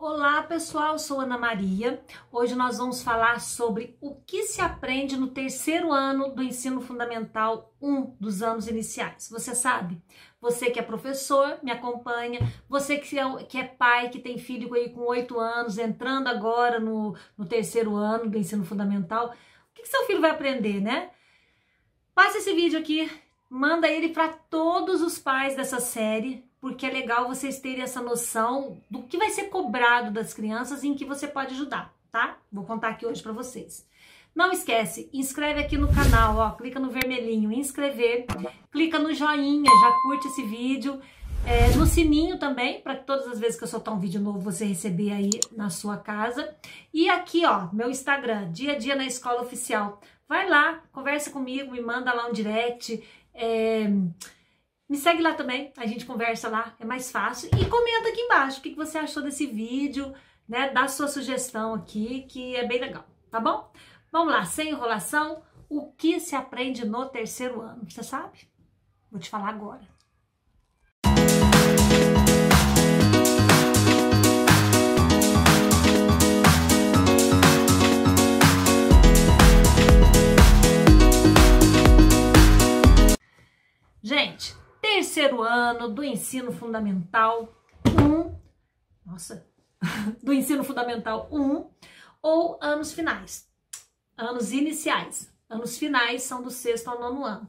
Olá pessoal, Eu sou Ana Maria. Hoje nós vamos falar sobre o que se aprende no terceiro ano do ensino fundamental 1 dos anos iniciais. Você sabe? Você que é professor, me acompanha. Você que é, que é pai, que tem filho aí com 8 anos, entrando agora no, no terceiro ano do ensino fundamental, o que, que seu filho vai aprender, né? Passa esse vídeo aqui, manda ele para todos os pais dessa série porque é legal vocês terem essa noção do que vai ser cobrado das crianças e em que você pode ajudar, tá? Vou contar aqui hoje para vocês. Não esquece, inscreve aqui no canal, ó, clica no vermelhinho, inscrever, tá clica no joinha, já curte esse vídeo, é, no sininho também, para todas as vezes que eu soltar um vídeo novo você receber aí na sua casa. E aqui, ó, meu Instagram, Dia a Dia na Escola Oficial. Vai lá, conversa comigo, me manda lá um direct, é, me segue lá também, a gente conversa lá, é mais fácil. E comenta aqui embaixo o que você achou desse vídeo, né? Dá sua sugestão aqui, que é bem legal, tá bom? Vamos lá, sem enrolação, o que se aprende no terceiro ano? Você sabe? Vou te falar agora. terceiro ano do ensino fundamental 1, nossa, do ensino fundamental 1, ou anos finais, anos iniciais. Anos finais são do sexto ao nono ano.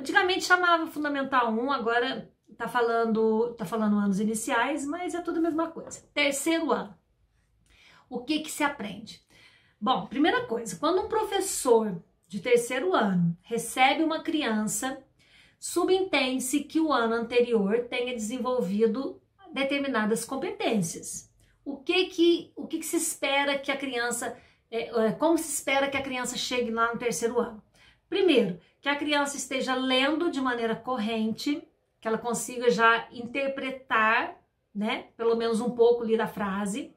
Antigamente chamava fundamental 1, agora tá falando, tá falando anos iniciais, mas é tudo a mesma coisa. Terceiro ano. O que que se aprende? Bom, primeira coisa, quando um professor de terceiro ano recebe uma criança subentende-se que o ano anterior tenha desenvolvido determinadas competências. O que que, o que, que se espera que a criança, é, é, como se espera que a criança chegue lá no terceiro ano? Primeiro, que a criança esteja lendo de maneira corrente, que ela consiga já interpretar, né, pelo menos um pouco ali da frase,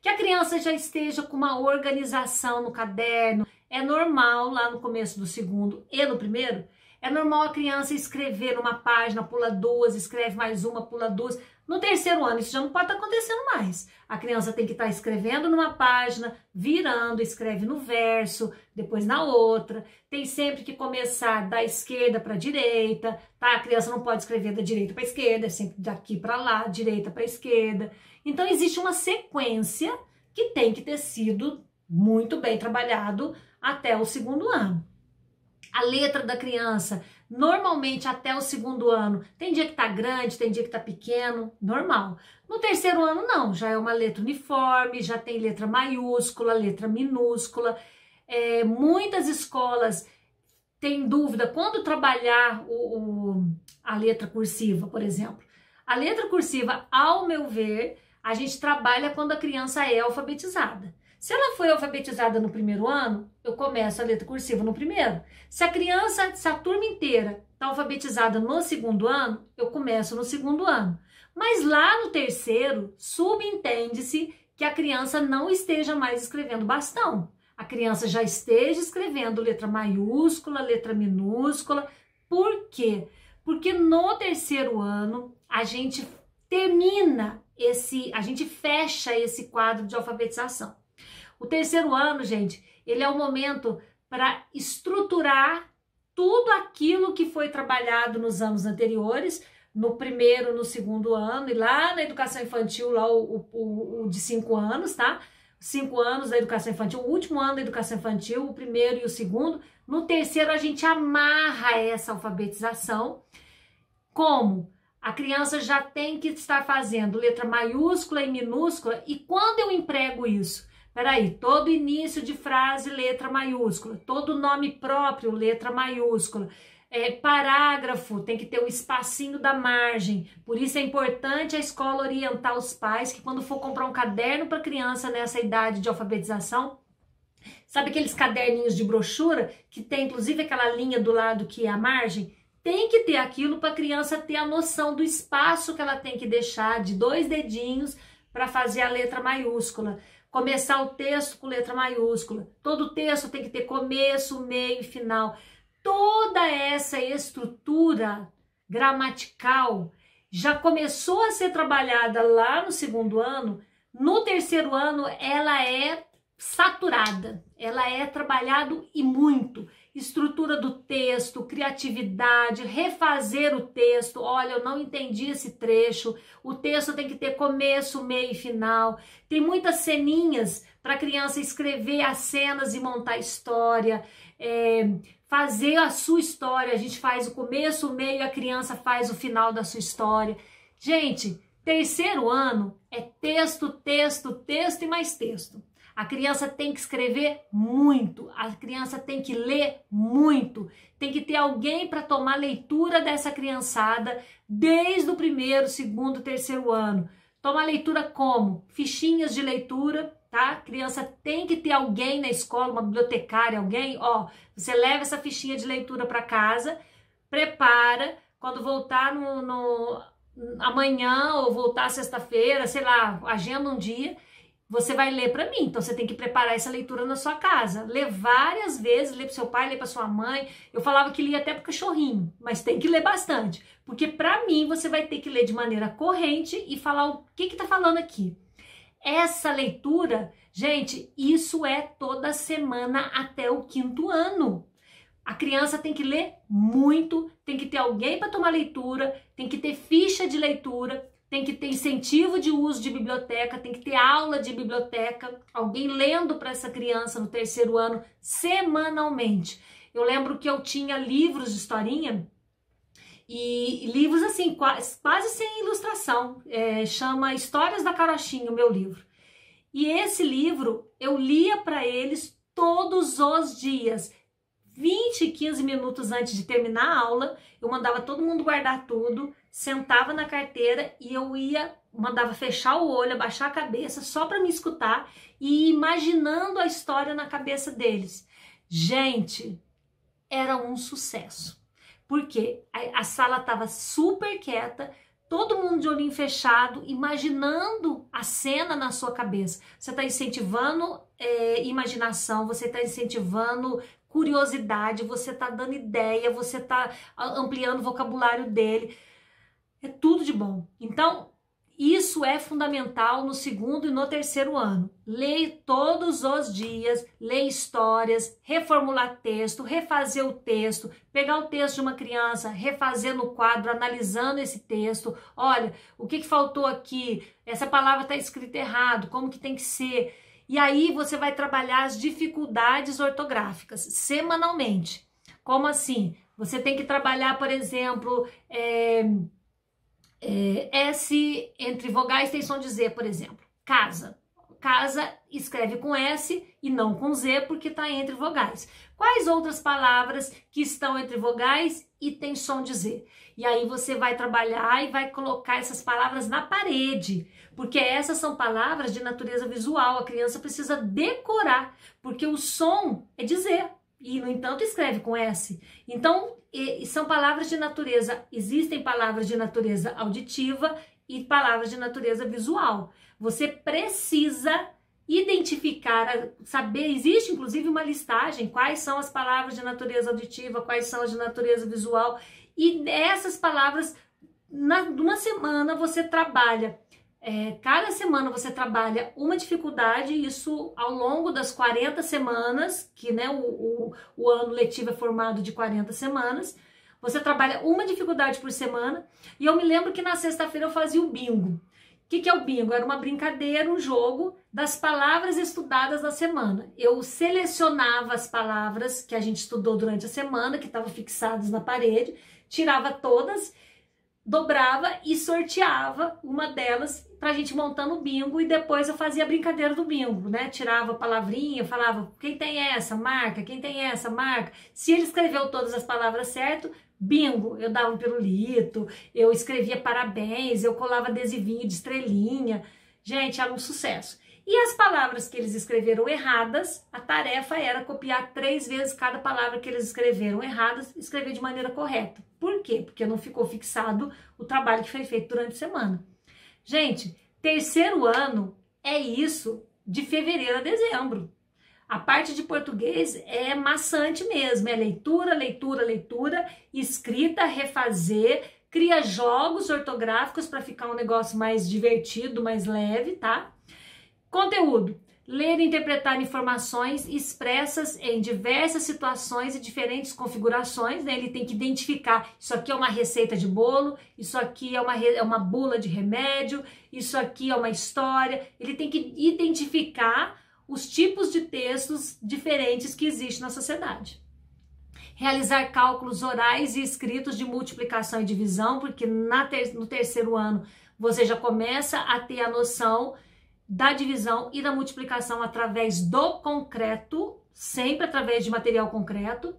que a criança já esteja com uma organização no caderno. É normal lá no começo do segundo e no primeiro é normal a criança escrever numa página, pula duas, escreve mais uma, pula duas. No terceiro ano, isso já não pode estar tá acontecendo mais. A criança tem que estar tá escrevendo numa página, virando, escreve no verso, depois na outra. Tem sempre que começar da esquerda para a direita, tá? A criança não pode escrever da direita para a esquerda, é sempre daqui para lá, direita para a esquerda. Então, existe uma sequência que tem que ter sido muito bem trabalhado até o segundo ano a letra da criança, normalmente até o segundo ano. Tem dia que tá grande, tem dia que tá pequeno, normal. No terceiro ano, não, já é uma letra uniforme, já tem letra maiúscula, letra minúscula. É, muitas escolas têm dúvida quando trabalhar o, o, a letra cursiva, por exemplo. A letra cursiva, ao meu ver, a gente trabalha quando a criança é alfabetizada. Se ela foi alfabetizada no primeiro ano, eu começo a letra cursiva no primeiro. Se a criança, se a turma inteira está alfabetizada no segundo ano, eu começo no segundo ano. Mas lá no terceiro, subentende-se que a criança não esteja mais escrevendo bastão. A criança já esteja escrevendo letra maiúscula, letra minúscula. Por quê? Porque no terceiro ano a gente termina esse, a gente fecha esse quadro de alfabetização. O terceiro ano, gente, ele é o momento para estruturar tudo aquilo que foi trabalhado nos anos anteriores, no primeiro, no segundo ano, e lá na educação infantil, lá o, o, o de cinco anos, tá? Cinco anos da educação infantil, o último ano da educação infantil, o primeiro e o segundo. No terceiro, a gente amarra essa alfabetização. Como? A criança já tem que estar fazendo letra maiúscula e minúscula, e quando eu emprego isso? Peraí, todo início de frase, letra maiúscula. Todo nome próprio, letra maiúscula. É, parágrafo, tem que ter o um espacinho da margem. Por isso é importante a escola orientar os pais que quando for comprar um caderno para criança nessa idade de alfabetização, sabe aqueles caderninhos de brochura que tem inclusive aquela linha do lado que é a margem? Tem que ter aquilo para a criança ter a noção do espaço que ela tem que deixar de dois dedinhos para fazer a letra maiúscula começar o texto com letra maiúscula. Todo texto tem que ter começo, meio e final. Toda essa estrutura gramatical já começou a ser trabalhada lá no segundo ano. No terceiro ano, ela é saturada, ela é trabalhado e muito estrutura do texto, criatividade, refazer o texto. Olha, eu não entendi esse trecho. O texto tem que ter começo, meio e final. Tem muitas ceninhas para a criança escrever as cenas e montar história. É, fazer a sua história. A gente faz o começo, o meio, a criança faz o final da sua história. Gente, terceiro ano é texto, texto, texto e mais texto. A criança tem que escrever muito, a criança tem que ler muito, tem que ter alguém para tomar leitura dessa criançada desde o primeiro, segundo, terceiro ano. Tomar leitura como? Fichinhas de leitura, tá? A criança tem que ter alguém na escola, uma bibliotecária, alguém, ó, você leva essa fichinha de leitura para casa, prepara, quando voltar no, no amanhã ou voltar sexta-feira, sei lá, agenda um dia, você vai ler para mim, então você tem que preparar essa leitura na sua casa. Ler várias vezes, ler para seu pai, ler para sua mãe. Eu falava que lia até para cachorrinho, mas tem que ler bastante, porque para mim você vai ter que ler de maneira corrente e falar o que que tá falando aqui. Essa leitura, gente, isso é toda semana até o quinto ano. A criança tem que ler muito, tem que ter alguém para tomar leitura, tem que ter ficha de leitura, tem que ter incentivo de uso de biblioteca, tem que ter aula de biblioteca, alguém lendo para essa criança no terceiro ano semanalmente. Eu lembro que eu tinha livros de historinha e livros assim, quase, sem ilustração, é, chama Histórias da Carochinha, o meu livro. E esse livro eu lia para eles todos os dias. 20, 15 minutos antes de terminar a aula, eu mandava todo mundo guardar tudo, sentava na carteira e eu ia, mandava fechar o olho, abaixar a cabeça só para me escutar e imaginando a história na cabeça deles. Gente, era um sucesso. Porque a, a sala estava super quieta, todo mundo de olhinho fechado, imaginando a cena na sua cabeça. Você está incentivando é, imaginação, você está incentivando curiosidade, você está dando ideia, você está ampliando o vocabulário dele. É tudo de bom. Então, isso é fundamental no segundo e no terceiro ano. Leia todos os dias, leia histórias, reformular texto, refazer o texto, pegar o texto de uma criança, refazer no quadro, analisando esse texto. Olha, o que, que faltou aqui? Essa palavra está escrita errado, como que tem que ser? E aí você vai trabalhar as dificuldades ortográficas semanalmente. Como assim? Você tem que trabalhar, por exemplo, é é, é S entre vogais tem som de Z, por exemplo. Casa. Casa escreve com S e não com Z porque está entre vogais. Quais outras palavras que estão entre vogais e tem som de Z? E aí você vai trabalhar e vai colocar essas palavras na parede, porque essas são palavras de natureza visual. A criança precisa decorar, porque o som é de Z, e, no entanto, escreve com S. Então, são palavras de natureza, existem palavras de natureza auditiva e palavras de natureza visual. Você precisa identificar, saber, existe inclusive uma listagem, quais são as palavras de natureza auditiva, quais são as de natureza visual, e essas palavras, na, numa semana você trabalha é, cada semana você trabalha uma dificuldade, isso ao longo das 40 semanas, que né, o, o, o, ano letivo é formado de 40 semanas, você trabalha uma dificuldade por semana. E eu me lembro que na sexta-feira eu fazia o bingo. O que, que é o bingo? Era uma brincadeira, um jogo das palavras estudadas na semana. Eu selecionava as palavras que a gente estudou durante a semana, que estavam fixadas na parede, tirava todas dobrava e sorteava uma delas pra gente montando o bingo e depois eu fazia a brincadeira do bingo, né? Tirava palavrinha, falava quem tem essa marca, quem tem essa marca. Se ele escreveu todas as palavras certo, bingo, eu dava um pirulito, eu escrevia parabéns, eu colava adesivinho de estrelinha. Gente, era um sucesso. E as palavras que eles escreveram erradas, a tarefa era copiar três vezes cada palavra que eles escreveram erradas, escrever de maneira correta. Por quê? Porque não ficou fixado o trabalho que foi feito durante a semana. Gente, terceiro ano é isso de fevereiro a dezembro. A parte de português é maçante mesmo, é leitura, leitura, leitura, escrita, refazer, cria jogos ortográficos para ficar um negócio mais divertido, mais leve, tá? Conteúdo ler e interpretar informações expressas em diversas situações e diferentes configurações. Né? Ele tem que identificar: isso aqui é uma receita de bolo, isso aqui é uma, é uma bula de remédio, isso aqui é uma história. Ele tem que identificar os tipos de textos diferentes que existem na sociedade. Realizar cálculos orais e escritos de multiplicação e divisão, porque ter no terceiro ano você já começa a ter a noção da divisão e da multiplicação através do concreto, sempre através de material concreto,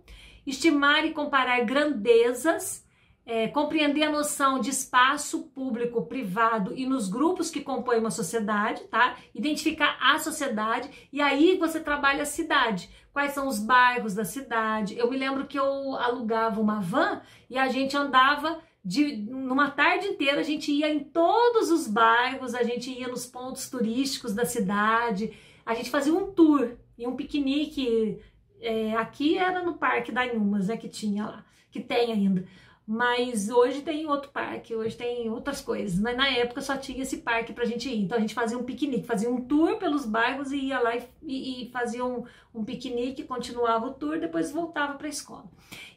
estimar e comparar grandezas, é, compreender a noção de espaço público, privado e nos grupos que compõem uma sociedade, tá? Identificar a sociedade e aí você trabalha a cidade. Quais são os bairros da cidade? Eu me lembro que eu alugava uma van e a gente andava de numa tarde inteira a gente ia em todos os bairros, a gente ia nos pontos turísticos da cidade, a gente fazia um tour e um piquenique. É, aqui era no Parque da Inhumas, né, que tinha lá, que tem ainda. Mas hoje tem outro parque, hoje tem outras coisas. Mas na época só tinha esse parque pra gente ir. Então a gente fazia um piquenique, fazia um tour pelos bairros e ia lá e, e, e fazia um, um piquenique, continuava o tour, depois voltava para a escola.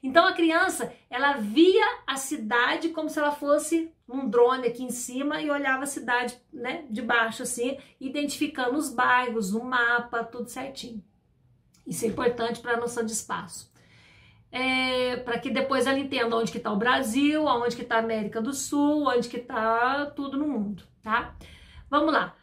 Então a criança, ela via a cidade como se ela fosse um drone aqui em cima e olhava a cidade, né, de baixo assim, identificando os bairros, o mapa, tudo certinho. Isso é importante para a noção de espaço é, para que depois ela entenda onde que está o Brasil, onde que está a América do Sul, onde que está tudo no mundo, tá? Vamos lá.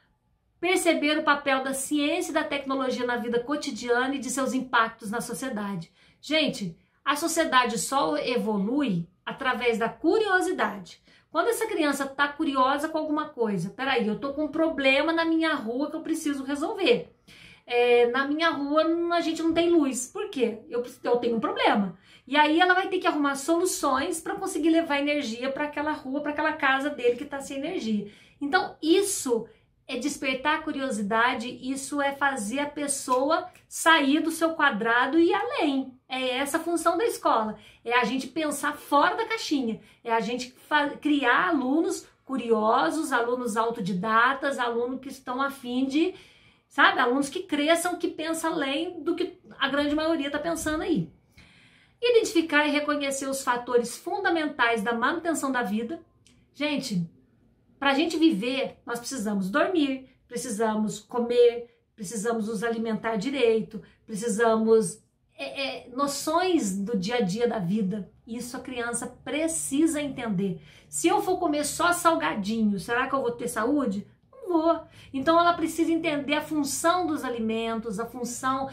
Perceber o papel da ciência e da tecnologia na vida cotidiana e de seus impactos na sociedade. Gente, a sociedade só evolui através da curiosidade. Quando essa criança está curiosa com alguma coisa, peraí, eu tô com um problema na minha rua que eu preciso resolver é, na minha rua a gente não tem luz. Por quê? Eu, eu tenho um problema. E aí ela vai ter que arrumar soluções para conseguir levar energia para aquela rua, para aquela casa dele que está sem energia. Então, isso é despertar curiosidade, isso é fazer a pessoa sair do seu quadrado e ir além. É essa a função da escola. É a gente pensar fora da caixinha. É a gente criar alunos curiosos, alunos autodidatas, alunos que estão afim de sabe? Alunos que cresçam, que pensam além do que a grande maioria está pensando aí. Identificar e reconhecer os fatores fundamentais da manutenção da vida. Gente, para a gente viver, nós precisamos dormir, precisamos comer, precisamos nos alimentar direito, precisamos é, é, noções do dia a dia da vida. Isso a criança precisa entender. Se eu for comer só salgadinho, será que eu vou ter saúde? vou. Então ela precisa entender a função dos alimentos, a função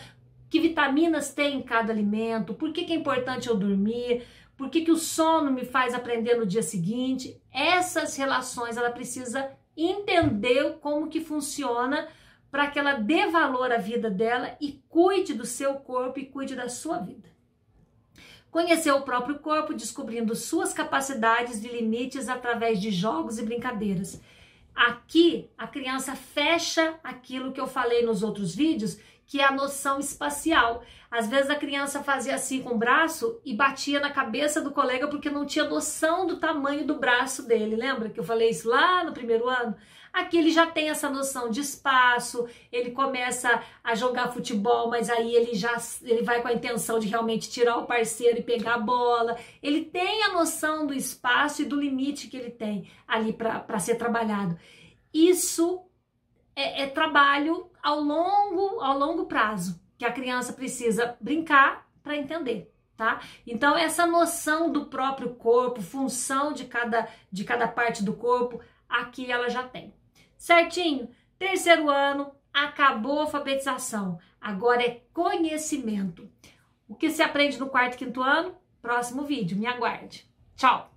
que vitaminas tem em cada alimento, por que, que é importante eu dormir, por que, que o sono me faz aprender no dia seguinte. Essas relações ela precisa entender como que funciona para que ela dê valor à vida dela e cuide do seu corpo e cuide da sua vida. Conhecer o próprio corpo, descobrindo suas capacidades e limites através de jogos e brincadeiras. Aqui a criança fecha aquilo que eu falei nos outros vídeos, que é a noção espacial. Às vezes a criança fazia assim com o braço e batia na cabeça do colega porque não tinha noção do tamanho do braço dele. Lembra que eu falei isso lá no primeiro ano? Aqui ele já tem essa noção de espaço, ele começa a jogar futebol, mas aí ele já ele vai com a intenção de realmente tirar o parceiro e pegar a bola. Ele tem a noção do espaço e do limite que ele tem ali para ser trabalhado. Isso é, é trabalho ao longo, ao longo prazo que a criança precisa brincar para entender. Tá? Então essa noção do próprio corpo, função de cada de cada parte do corpo, aqui ela já tem. Certinho? Terceiro ano, acabou a alfabetização. Agora é conhecimento. O que se aprende no quarto e quinto ano? Próximo vídeo, me aguarde. Tchau.